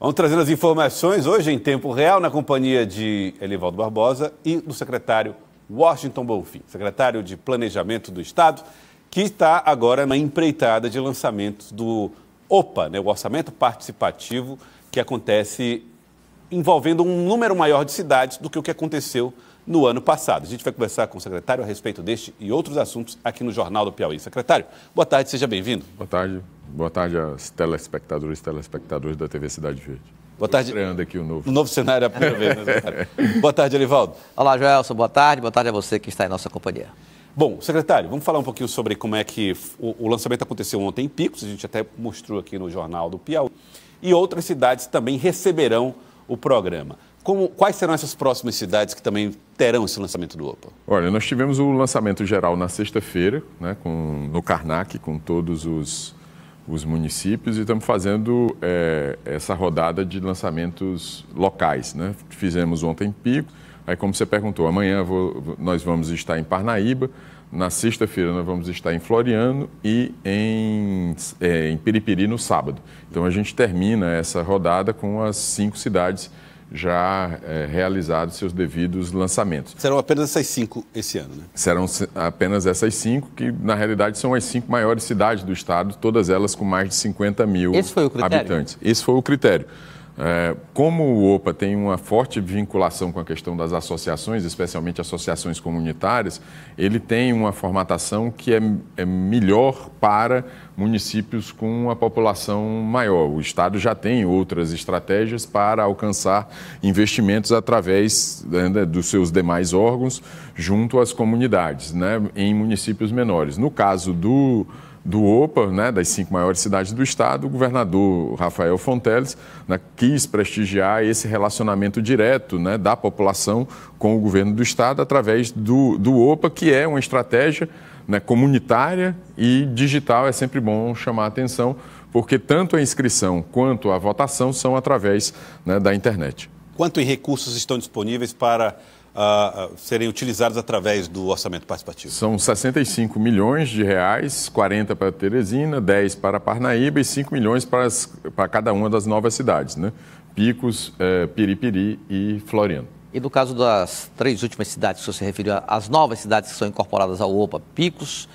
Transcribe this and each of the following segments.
Vamos trazendo as informações hoje em tempo real na companhia de Elivaldo Barbosa e do secretário Washington Bonfim, secretário de Planejamento do Estado, que está agora na empreitada de lançamento do OPA, né, o Orçamento Participativo, que acontece envolvendo um número maior de cidades do que o que aconteceu no ano passado. A gente vai conversar com o secretário a respeito deste e outros assuntos aqui no Jornal do Piauí. Secretário, boa tarde, seja bem-vindo. Boa tarde. Boa tarde aos telespectadores e telespectadores da TV Cidade Verde. Boa tarde. Estreando aqui o novo. O novo cenário é a primeira vez, né, Boa tarde, Elivaldo. Olá, Joelson. Boa tarde. Boa tarde a você que está em nossa companhia. Bom, secretário, vamos falar um pouquinho sobre como é que o, o lançamento aconteceu ontem em Picos, a gente até mostrou aqui no Jornal do Piauí, e outras cidades também receberão o programa. Como, quais serão essas próximas cidades que também terão esse lançamento do Opa? Olha, nós tivemos o lançamento geral na sexta-feira, né, no Karnak, com todos os, os municípios, e estamos fazendo é, essa rodada de lançamentos locais. Né? Fizemos ontem Pico, aí como você perguntou, amanhã vou, nós vamos estar em Parnaíba, na sexta-feira nós vamos estar em Floriano e em, é, em Piripiri no sábado. Então a gente termina essa rodada com as cinco cidades já é, realizado seus devidos lançamentos. Serão apenas essas cinco esse ano, né? Serão apenas essas cinco, que na realidade são as cinco maiores cidades do estado, todas elas com mais de 50 mil Esse foi o critério? habitantes. Esse foi o critério. É, como o OPA tem uma forte vinculação com a questão das associações, especialmente associações comunitárias, ele tem uma formatação que é, é melhor para municípios com uma população maior. O Estado já tem outras estratégias para alcançar investimentos através né, né dos seus demais órgãos junto às comunidades, né, em municípios menores. No caso do do OPA, né, das cinco maiores cidades do estado, o governador Rafael Fonteles né, quis prestigiar esse relacionamento direto né, da população com o governo do estado através do, do OPA, que é uma estratégia né, comunitária e digital. É sempre bom chamar a atenção, porque tanto a inscrição quanto a votação são através né, da internet. Quanto em recursos estão disponíveis para a, a serem utilizados através do orçamento participativo? São 65 milhões de reais, 40 para Teresina, 10 para Parnaíba e 5 milhões para, as, para cada uma das novas cidades, né? Picos, é, Piripiri e Floriano. E no caso das três últimas cidades que você referiu, as novas cidades que são incorporadas ao OPA, Picos,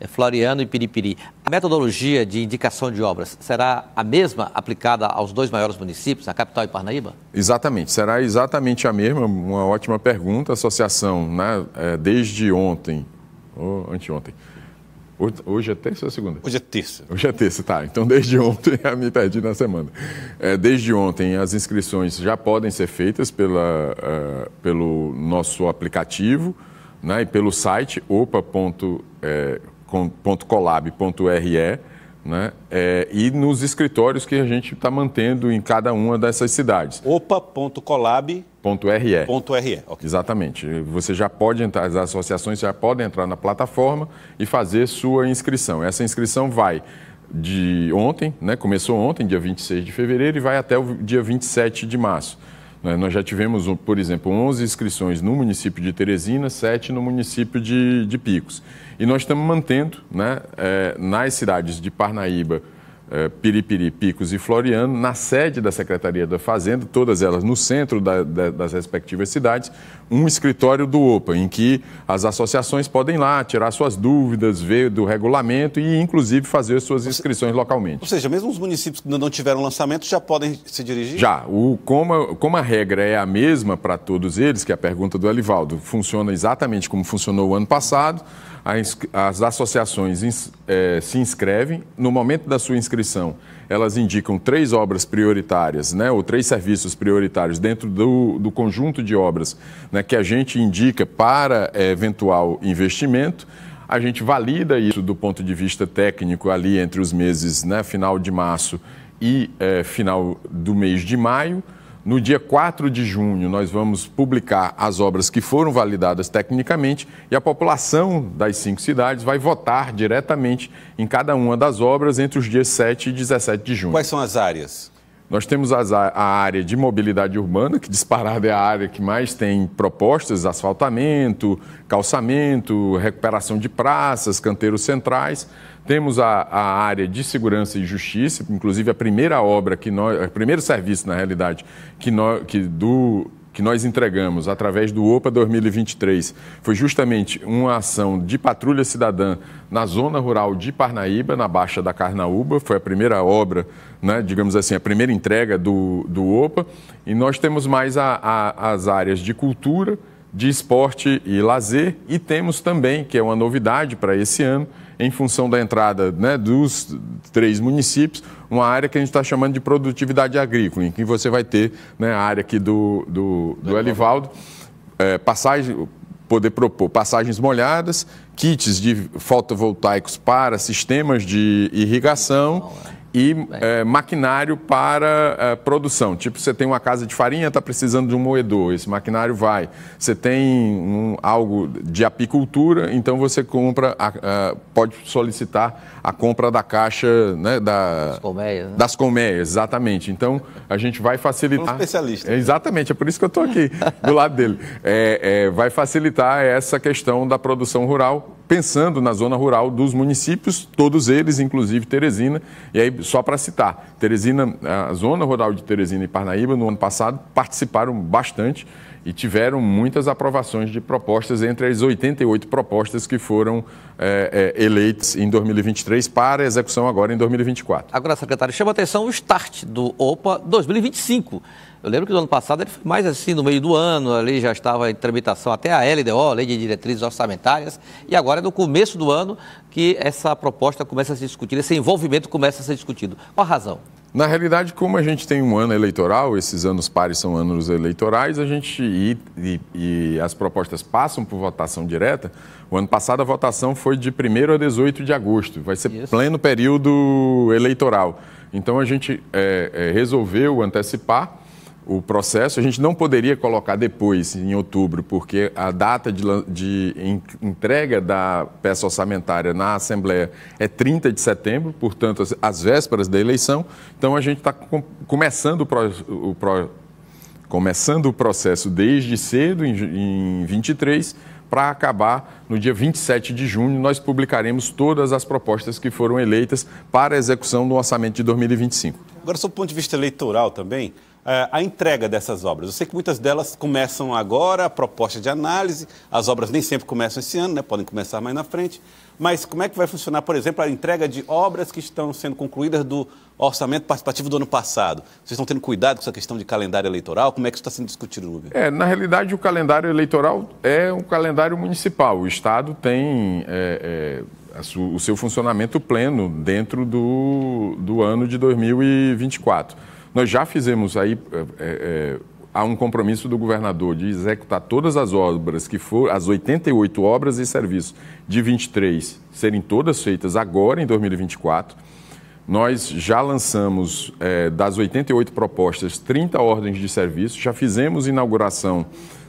é Floriano e Piripiri. A metodologia de indicação de obras será a mesma aplicada aos dois maiores municípios, a capital e Parnaíba? Exatamente, será exatamente a mesma. Uma ótima pergunta. A associação, né, é, desde ontem, ou anteontem, Hoje é terça ou é segunda? Hoje é terça. Hoje é terça, tá. Então, desde ontem, eu me perdi na semana. É, desde ontem, as inscrições já podem ser feitas pela, uh, pelo nosso aplicativo né, e pelo site opa.com. É, www.colab.re, né? É, e nos escritórios que a gente está mantendo em cada uma dessas cidades. opa.colab.re. Okay. Exatamente. Você já pode entrar, as associações já podem entrar na plataforma e fazer sua inscrição. Essa inscrição vai de ontem, né? começou ontem, dia 26 de fevereiro, e vai até o dia 27 de março. Né, nós já tivemos, por exemplo, 11 inscrições no município de Teresina, 7 no município de, de Picos. E nós estamos mantendo né, eh, nas cidades de Parnaíba, eh, Piripiri, Picos e Floriano, na sede da Secretaria da Fazenda, todas elas no centro da, da, das respectivas cidades, um escritório do OPA, em que as associações podem ir lá tirar suas dúvidas, ver do regulamento e, inclusive, fazer suas inscrições localmente. Ou seja, mesmo os municípios que não tiveram lançamento já podem se dirigir? Já. O, como, a, como a regra é a mesma para todos eles, que é a pergunta do Elivaldo, funciona exatamente como funcionou o ano passado, as, as associações ins, eh, se inscrevem, no momento da sua inscrição, descrição, elas indicam três obras prioritárias, né, ou três serviços prioritários dentro do, do conjunto de obras né, que a gente indica para é, eventual investimento. A gente valida isso do ponto de vista técnico ali entre os meses né, final de março e é, final do mês de maio. No dia 4 de junho, nós vamos publicar as obras que foram validadas tecnicamente e a população das cinco cidades vai votar diretamente em cada uma das obras entre os dias 7 e 17 de junho. Quais são as áreas? Nós temos a área de mobilidade urbana, que disparada é a área que mais tem propostas, asfaltamento, calçamento, recuperação de praças, canteiros centrais. Temos a, a área de segurança e justiça, inclusive a primeira obra que nós, o primeiro serviço, na realidade, que, nós, que do que nós entregamos através do OPA 2023 foi justamente uma ação de patrulha cidadã na zona rural de Parnaíba, na Baixa da Carnaúba. Foi a primeira obra, né, digamos assim, a primeira entrega do, do OPA. E nós temos mais a, a, as áreas de cultura, de esporte e lazer. E temos também, que é uma novidade para esse ano, em função da entrada né, dos três municípios, uma área que a gente está chamando de produtividade agrícola, em que você vai ter né, a área aqui do, do, do Elivaldo, é, passagem, poder propor passagens molhadas, kits de fotovoltaicos para sistemas de irrigação. Não, é e é. é, maquinário para é, produção. Tipo, você tem uma casa de farinha, está precisando de um moedor, esse maquinário vai. Você tem um, algo de apicultura, então você compra, a, a, pode solicitar a compra da caixa né, da, das, colmeias, né? das colmeias. Exatamente. Então, a gente vai facilitar... Um especialista. É, exatamente, é por isso que eu estou aqui, do lado dele. É, é, vai facilitar essa questão da produção rural pensando na zona rural dos municípios, todos eles, inclusive Teresina. E aí, só para citar, Teresina, a zona rural de Teresina e Parnaíba, no ano passado, participaram bastante e tiveram muitas aprovações de propostas entre as 88 propostas que foram é, é, eleitas em 2023 para execução agora em 2024. Agora, secretário, chama atenção o start do OPA 2025. Eu lembro que no ano passado ele foi mais assim, no meio do ano, ali já estava em tramitação até a LDO, Lei de Diretrizes Orçamentárias, e agora é no começo do ano que essa proposta começa a ser discutida, esse envolvimento começa a ser discutido. Qual a razão? Na realidade, como a gente tem um ano eleitoral, esses anos pares são anos eleitorais, a gente e, e, e, as propostas passam por votação direta. O ano passado a votação foi de 1 a 18 de agosto, vai ser Isso. pleno período eleitoral. Então a gente é, é, resolveu antecipar o processo. A gente não poderia colocar depois, em outubro, porque a data de, de, entrega da peça orçamentária na Assembleia é 30 de setembro, portanto, às vésperas da eleição. Então, a gente está com, começando o, pro, pro, começando o processo desde cedo, em, em 23, para acabar no dia 27 de junho. Nós publicaremos todas as propostas que foram eleitas para execução do orçamento de 2025. Agora, sob o ponto de vista eleitoral também, eh, a entrega dessas obras? Eu sei que muitas delas começam agora, a proposta de análise, as obras nem sempre começam esse ano, né? podem começar mais na frente, mas como é que vai funcionar, por exemplo, a entrega de obras que estão sendo concluídas do orçamento participativo do ano passado? Vocês estão tendo cuidado com essa questão de calendário eleitoral? Como é que isso está sendo discutido, Rubem? É, na realidade, o calendário eleitoral é um calendário municipal. O Estado tem... É, é o seu funcionamento pleno dentro do, do ano de 2024. Nós já fizemos aí. É, é, há um compromisso do governador de executar todas as obras que foram as 88 obras e serviços de 23 serem todas feitas agora em 2024. Nós já lançamos é, das 88 propostas 30 ordens de serviço, já fizemos inauguração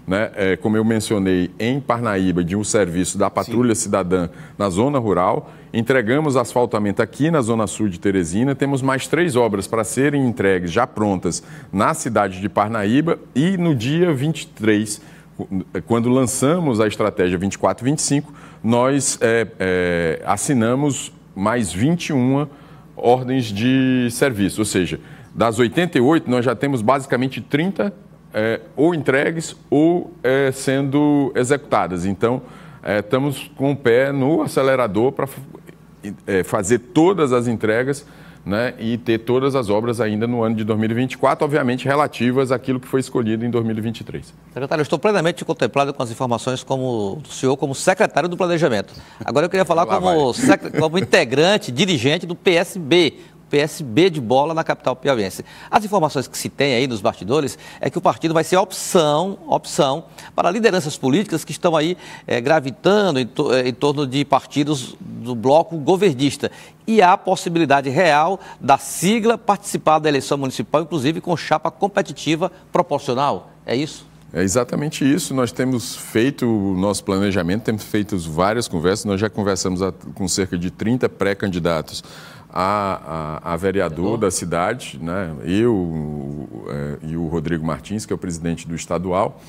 né, é, como eu mencionei, em Parnaíba, de um serviço da Patrulha Sim. Cidadã na zona rural. Entregamos asfaltamento aqui na Zona Sul de Teresina. Temos mais três obras para serem entregues, já prontas, na cidade de Parnaíba. E no dia 23, quando lançamos a estratégia 24-25, nós é, é, assinamos mais 21 ordens de serviço. Ou seja, das 88, nós já temos basicamente 30 é, ou entregues ou é, sendo executadas. Então, é, estamos com o pé no acelerador para é, fazer todas as entregas né, e ter todas as obras ainda no ano de 2024, obviamente relativas àquilo que foi escolhido em 2023. Secretário, eu estou plenamente contemplado com as informações como do senhor como secretário do Planejamento. Agora eu queria falar como, sec, como integrante, dirigente do PSB, PSB de bola na capital piauiense. As informações que se tem aí nos bastidores é que o partido vai ser opção, opção para lideranças políticas que estão aí é, gravitando em, to eh, em torno de partidos do bloco governista e há a possibilidade real da sigla participar da eleição municipal, inclusive com chapa competitiva proporcional. É isso? É exatamente isso. Nós temos feito o nosso planejamento, temos feito várias conversas. Nós já conversamos com cerca de 30 pré-candidatos a, a, a vereador da cidade, né? eu é, e o Rodrigo Martins, que é o presidente do estadual,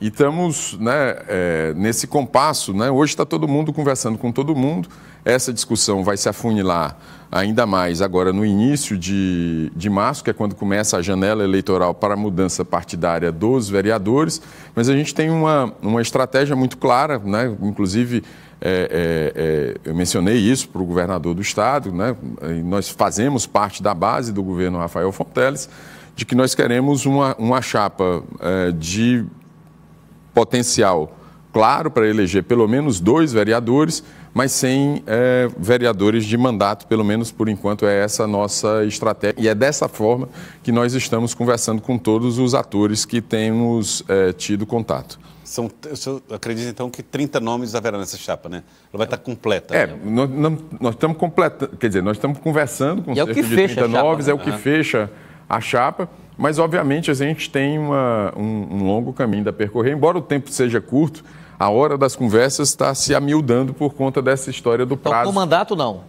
e estamos né, é, nesse compasso. Né? Hoje está todo mundo conversando com todo mundo essa discussão vai se afunilar ainda mais agora no início de, de março, que é quando começa a janela eleitoral para a mudança partidária dos vereadores, mas a gente tem uma, uma estratégia muito clara, né? inclusive é, é, é, eu mencionei isso para o governador do estado, né? nós fazemos parte da base do governo Rafael Fonteles, de que nós queremos uma, uma chapa é, de potencial claro para eleger pelo menos dois vereadores mas sem é, vereadores de mandato, pelo menos por enquanto é essa nossa estratégia. E é dessa forma que nós estamos conversando com todos os atores que temos é, tido contato. São, acredito então que 30 nomes haverá nessa chapa, né? Ela vai estar completa. É, né? nós, estamos completando, quer dizer, nós estamos conversando com e cerca é o de 30 nomes, né? é o que uhum. fecha a chapa, mas obviamente a gente tem uma, um, um longo caminho a percorrer, embora o tempo seja curto, a hora das conversas está se amiudando por conta dessa história do prazo. Então, com mandato, não?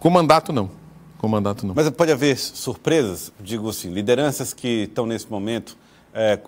Com mandato, não. Com mandato, não. Mas pode haver surpresas? Digo assim, lideranças que estão nesse momento é,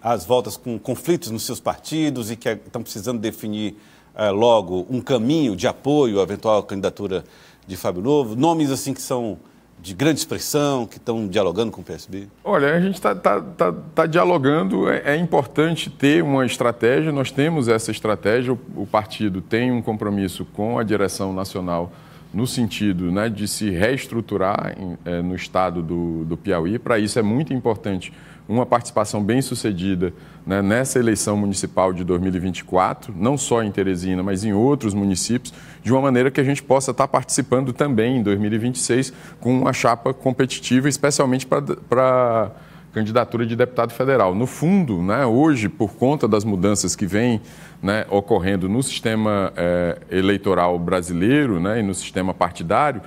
às voltas com conflitos nos seus partidos e que estão precisando definir é, logo um caminho de apoio à eventual candidatura de Fábio Novo. Nomes assim que são de grande expressão que estão dialogando com o PSB? Olha, a gente está tá, tá, tá dialogando. É, é, importante ter uma estratégia. Nós temos essa estratégia. O, o, partido tem um compromisso com a direção nacional no sentido né, de se reestruturar em, é, no estado do, do Piauí. Para isso é muito importante uma participação bem sucedida né, nessa eleição municipal de 2024, não só em Teresina, mas em outros municípios, de uma maneira que a gente possa estar participando também em 2026 com uma chapa competitiva, especialmente para candidatura de deputado federal. No fundo, né, hoje, por conta das mudanças que vêm né, ocorrendo no sistema é, eleitoral brasileiro né, e no sistema partidário,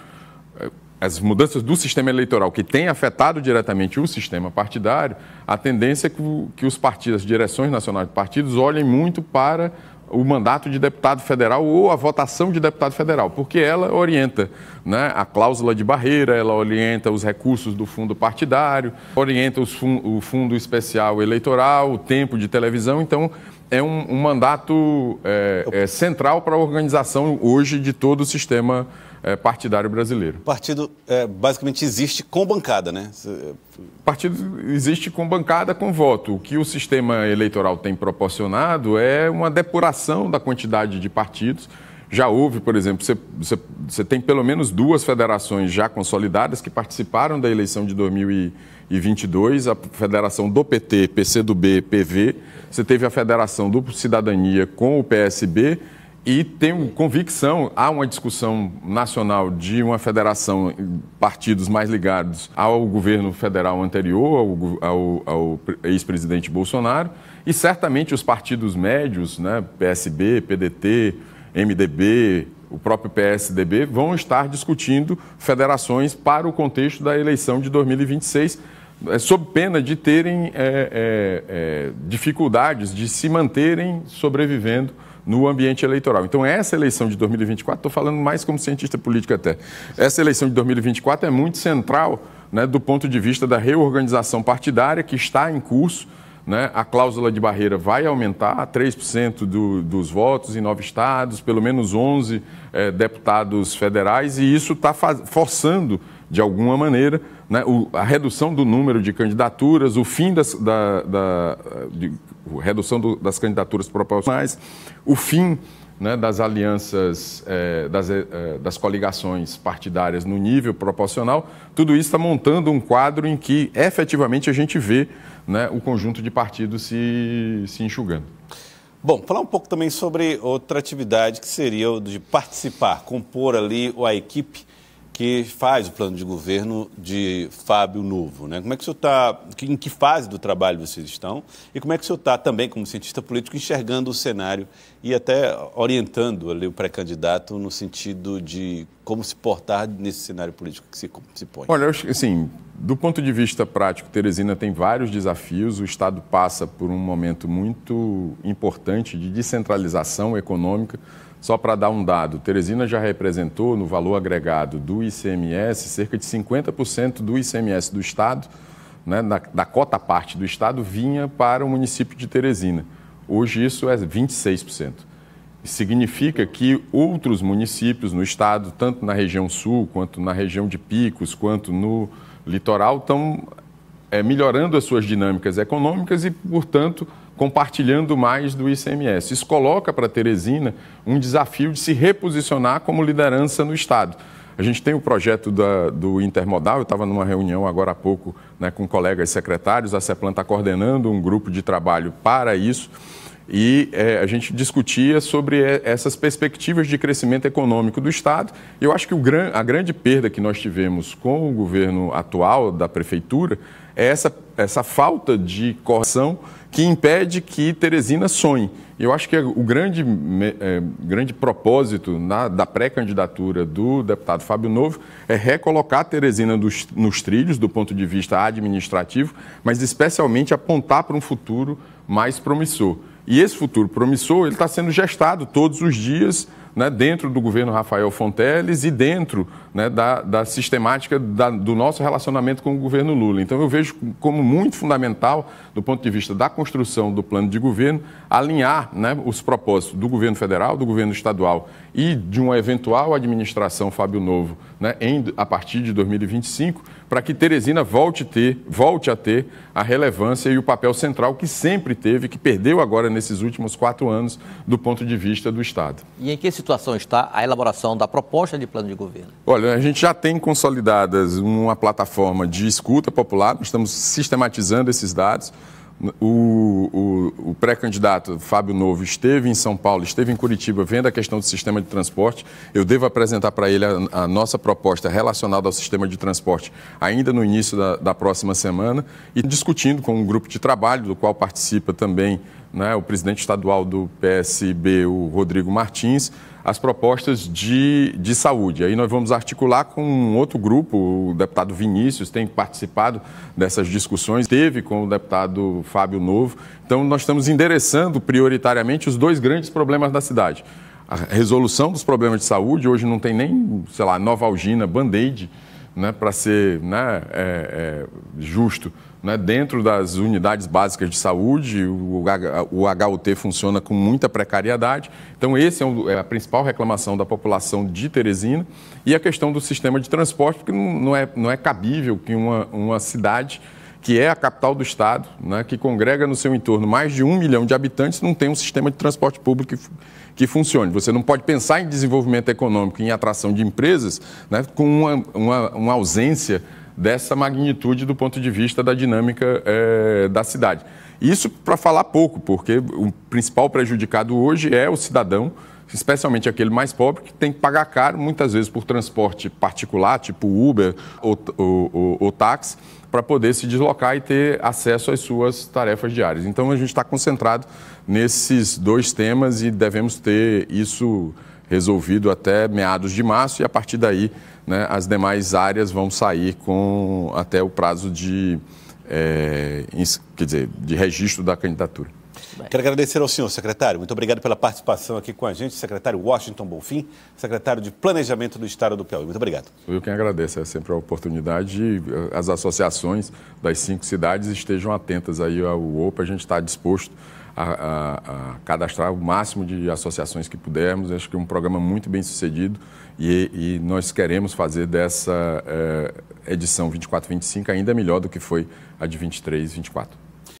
as mudanças do sistema eleitoral que tem afetado diretamente o sistema partidário, a tendência é que, que os partidos, as direções nacionais de partidos, olhem muito para o mandato de deputado federal ou a votação de deputado federal, porque ela orienta né, a cláusula de barreira, ela orienta os recursos do fundo partidário, orienta fun o fundo especial eleitoral, o tempo de televisão. Então, é um, um mandato é, é, central para a organização hoje de todo o sistema é, partidário brasileiro. O partido é, basicamente existe com bancada, né? É, o partido existe com bancada, com voto. O que o sistema eleitoral tem proporcionado é uma depuração da quantidade de partidos já houve, por exemplo, você, você, você, tem pelo menos duas federações já consolidadas que participaram da eleição de 2022, a federação do PT, PCdoB, PV. Você teve a federação do Cidadania com o PSB e tem convicção, há uma discussão nacional de uma federação, partidos mais ligados ao governo federal anterior, ao, ao, ao ex-presidente Bolsonaro, e certamente os partidos médios, né, PSB, PDT, MDB, o próprio PSDB, vão estar discutindo federações para o contexto da eleição de 2026, é, sob pena de terem é, é, é, dificuldades de se manterem sobrevivendo no ambiente eleitoral. Então, essa eleição de 2024, estou falando mais como cientista político até, essa eleição de 2024 é muito central né, do ponto de vista da reorganização partidária que está em curso né? A cláusula de barreira vai aumentar, 3% do, dos votos em nove estados, pelo menos 11 é, eh, deputados federais, e isso está forçando, de alguma maneira, né, o, a redução do número de candidaturas, o fim das, da, da de, redução do, das candidaturas proporcionais, o fim né, das alianças, é, das, é, é, das, coligações partidárias no nível proporcional, tudo isso está montando um quadro em que efetivamente a gente vê né, o conjunto de partidos se, se enxugando. Bom, falar um pouco também sobre outra atividade que seria o de participar, compor ali a equipe que faz o plano de governo de Fábio Novo. Né? Como é que o senhor está, em que fase do trabalho vocês estão e como é que o senhor está também, como cientista político, enxergando o cenário e até orientando ali o pré-candidato no sentido de como se portar nesse cenário político que se, se põe? Olha, eu acho que assim, do ponto de vista prático, Teresina tem vários desafios. O Estado passa por um momento muito importante de descentralização econômica, só para dar um dado, Teresina já representou no valor agregado do ICMS cerca de 50% do ICMS do Estado, né, da, da cota parte do Estado, vinha para o município de Teresina. Hoje isso é 26%. Significa que outros municípios no Estado, tanto na região sul, quanto na região de Picos, quanto no litoral, estão é, eh, melhorando as suas dinâmicas econômicas e, portanto, compartilhando mais do ICMS. Isso coloca para Teresina um desafio de se reposicionar como liderança no Estado. A gente tem o projeto da, do intermodal, eu estava numa reunião agora há pouco né, com colegas secretários, a CEPLAN está coordenando um grupo de trabalho para isso, e é, a gente discutia sobre é, essas perspectivas de crescimento econômico do Estado. Eu acho que gran, a grande perda que nós tivemos com o governo atual da Prefeitura é essa, essa falta de correção que impede que Teresina sonhe. Eu acho que o grande, é, grande propósito na, da pré-candidatura do deputado Fábio Novo é recolocar Teresina dos, nos trilhos do ponto de vista administrativo, mas especialmente apontar para um futuro mais promissor. E esse futuro promissor ele está sendo gestado todos os dias né, dentro do governo Rafael Fonteles e dentro né, da, da, sistemática da, do nosso relacionamento com o governo Lula. Então, eu vejo como muito fundamental, do ponto de vista da construção do plano de governo, alinhar né, os propósitos do governo federal, do governo estadual e de uma eventual administração Fábio Novo né, em, a partir de 2025 para que Teresina volte, ter, volte a ter a relevância e o papel central que sempre teve, que perdeu agora nesses últimos quatro anos, do ponto de vista do Estado. E em que situação está a elaboração da proposta de plano de governo? Olha, a gente já tem consolidadas uma plataforma de escuta popular, estamos sistematizando esses dados. O, o, o pré-candidato Fábio Novo esteve em São Paulo, esteve em Curitiba, vendo a questão do sistema de transporte. Eu devo apresentar para ele a, a, nossa proposta relacionada ao sistema de transporte ainda no início da, da, próxima semana e discutindo com um grupo de trabalho, do qual participa também né, o presidente estadual do PSB, o Rodrigo Martins, as propostas de, de saúde. Aí nós vamos articular com um outro grupo, o deputado Vinícius tem participado dessas discussões, teve com o deputado Fábio Novo. Então nós estamos endereçando prioritariamente os dois grandes problemas da cidade. A resolução dos problemas de saúde, hoje não tem nem, sei lá, nova algina, band-aid, né, para ser né, é, é, justo né? Dentro das unidades básicas de saúde, o, o HUT funciona com muita precariedade. Então, essa é, é, a principal reclamação da população de Teresina. E a questão do sistema de transporte, porque não, não é, não é cabível que uma, uma cidade que é a capital do Estado, né, que congrega no seu entorno mais de um milhão de habitantes, não tem um sistema de transporte público que, que funcione. Você não pode pensar em desenvolvimento econômico, em atração de empresas, né, com uma, uma, uma ausência dessa magnitude do ponto de vista da dinâmica é, da cidade. Isso para falar pouco, porque o principal prejudicado hoje é o cidadão, especialmente aquele mais pobre, que tem que pagar caro muitas vezes por transporte particular, tipo Uber ou, ou, ou, ou táxi, para poder se deslocar e ter acesso às suas tarefas diárias. Então a gente está concentrado nesses dois temas e devemos ter isso resolvido até meados de março e a partir daí né, as demais áreas vão sair com até o prazo de, é, quer dizer, de registro da candidatura. Quero agradecer ao senhor, secretário. Muito obrigado pela participação aqui com a gente, secretário Washington Bonfim, secretário de Planejamento do Estado do Piauí. Muito obrigado. Eu quem agradeço, é sempre a oportunidade. Eh, as associações das cinco cidades estejam atentas aí ao OPA, a gente está disposto a, a, a cadastrar o máximo de associações que pudermos. Acho que é um programa muito bem sucedido e, e nós queremos fazer dessa é, edição 24-25 ainda melhor do que foi a de 23-24.